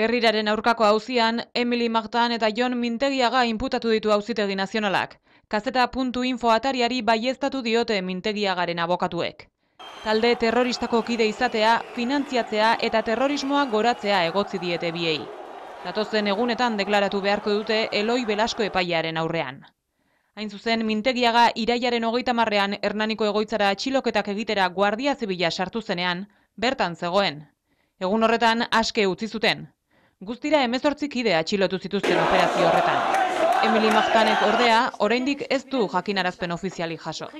Herriraren aurkako hauzian, Emily Magdan eta Jon Mintegiaga inputatu ditu hauzitegi nazionalak. Kazeta.info atariari baieztatu diote Mintegiagaren abokatuek. Talde terroristako kide izatea, finantziatzea eta terrorismoa goratzea egotzi diete biei. Datozen egunetan deklaratu beharko dute Eloi Belasko epaiaren aurrean. Hain zuzen, Mintegiaga iraiaren hogeita marrean Hernaniko egoitzara atxiloketak egitera Guardia Zibila sartu zenean, bertan zegoen. Egun horretan, aske utzi zuten. Guztira emezortzik kide atxilotu zituzten operazio horretan. Emili Maktanek ordea, oraindik ez du jakinarazpen ofiziali jaso.